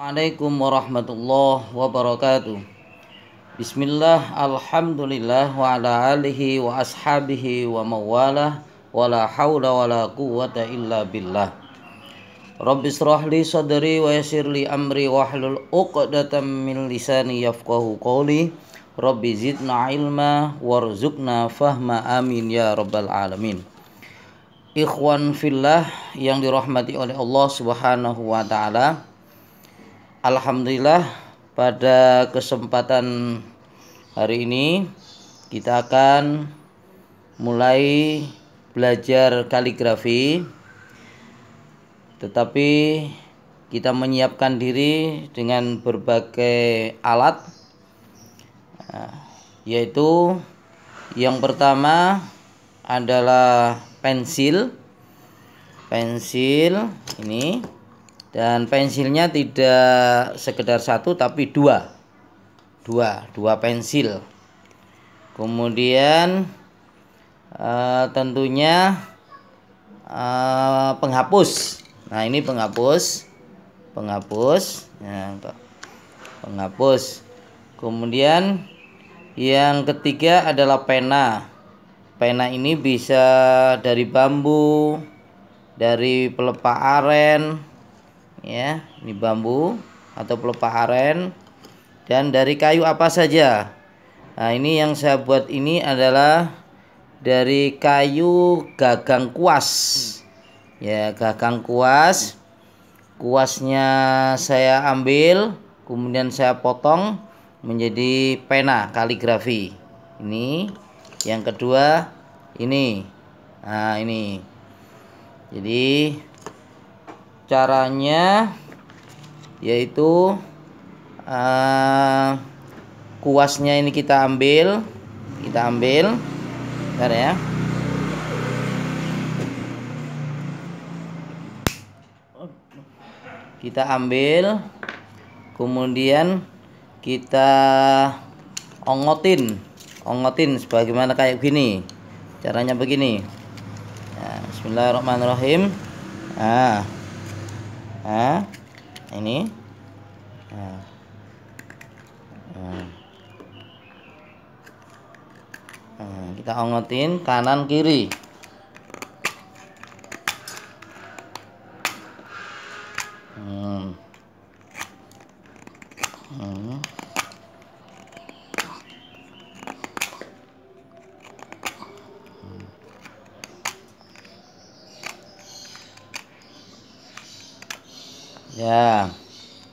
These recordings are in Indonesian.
Assalamualaikum warahmatullahi wabarakatuh Bismillah alhamdulillah wa ala alihi wa ashabihi wa mawalah wa la hawla wa la quwata illa billah Rabbis rahli sadri wa yasirli amri wa hlul uqdatan min lisani yafqahu qawli Rabbi zidna ilma warzukna fahma amin ya rabbal alamin Ikhwan fillah yang dirahmati oleh Allah subhanahu wa ta'ala Alhamdulillah pada kesempatan hari ini kita akan mulai belajar kaligrafi tetapi kita menyiapkan diri dengan berbagai alat eh, yaitu yang pertama adalah pensil pensil ini dan pensilnya tidak sekedar satu tapi dua dua dua pensil kemudian uh, tentunya uh, penghapus nah ini penghapus penghapus ya, penghapus kemudian yang ketiga adalah pena pena ini bisa dari bambu dari pelepah aren ya ini bambu atau pelepah aren dan dari kayu apa saja nah ini yang saya buat ini adalah dari kayu gagang kuas ya gagang kuas kuasnya saya ambil kemudian saya potong menjadi pena kaligrafi ini yang kedua ini nah ini jadi caranya yaitu uh, kuasnya ini kita ambil kita ambil bentar ya kita ambil kemudian kita ongotin ongotin sebagaimana kayak gini caranya begini nah, Bismillahirrahmanirrahim nah nah, ini nah. Nah. Nah, kita ongotin kanan kiri hmm. ya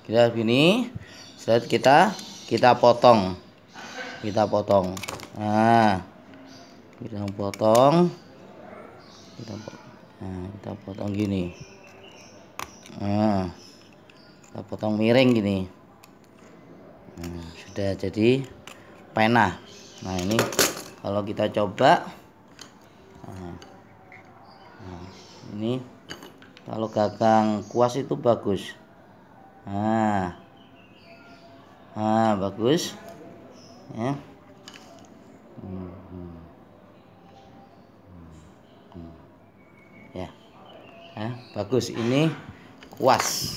kita begini set kita kita potong kita potong nah kita potong kita potong nah, kita potong gini nah, kita potong miring gini nah, sudah jadi pena nah ini kalau kita coba nah, nah, ini kalau gagang kuas itu bagus nah nah bagus ya hmm, ya nah, bagus ini kuas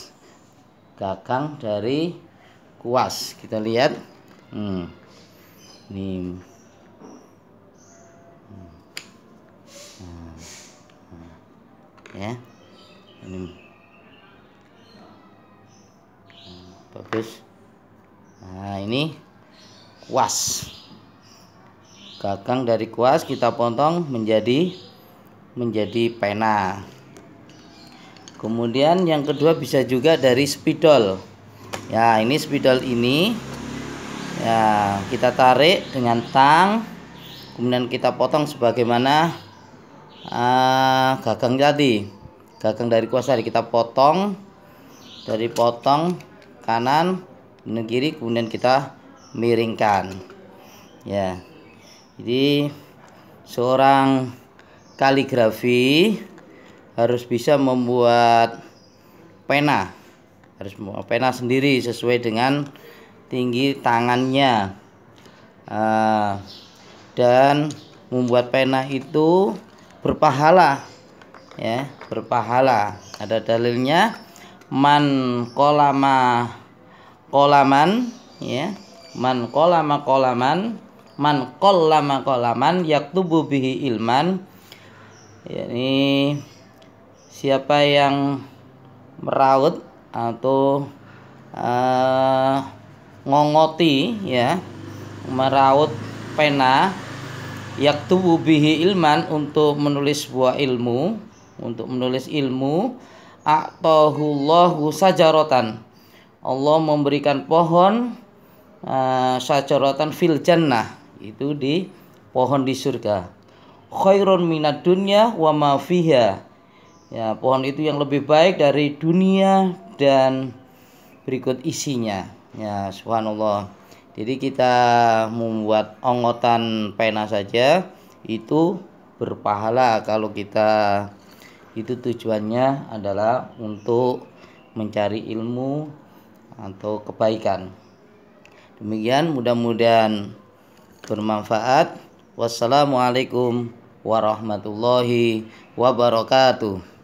gagang dari kuas kita lihat hmm. ini hmm. Nah. Nah. ya ini bagus nah ini kuas gagang dari kuas kita potong menjadi menjadi pena kemudian yang kedua bisa juga dari spidol ya ini spidol ini ya kita tarik dengan tang kemudian kita potong sebagaimana uh, gagang tadi gagang dari kuas kuasa kita potong dari potong kanan dan kiri kemudian kita miringkan ya jadi seorang kaligrafi harus bisa membuat pena harus membuat pena sendiri sesuai dengan tinggi tangannya ah, dan membuat pena itu berpahala ya berpahala ada dalilnya man kolama kolaman ya man kolama kolaman man kolama kolaman yaktubu bihi ilman yakni siapa yang meraut atau uh, ngongoti ya meraut pena yaktubu bihi ilman untuk menulis buah ilmu untuk menulis ilmu a'tahullahu sajarotan Allah memberikan pohon uh, sajarotan fil jannah itu di pohon di surga khairun minat dunya wa ma fiha ya pohon itu yang lebih baik dari dunia dan berikut isinya ya subhanallah jadi kita membuat ongotan pena saja itu berpahala kalau kita itu tujuannya adalah untuk mencari ilmu atau kebaikan demikian mudah-mudahan bermanfaat wassalamualaikum warahmatullahi wabarakatuh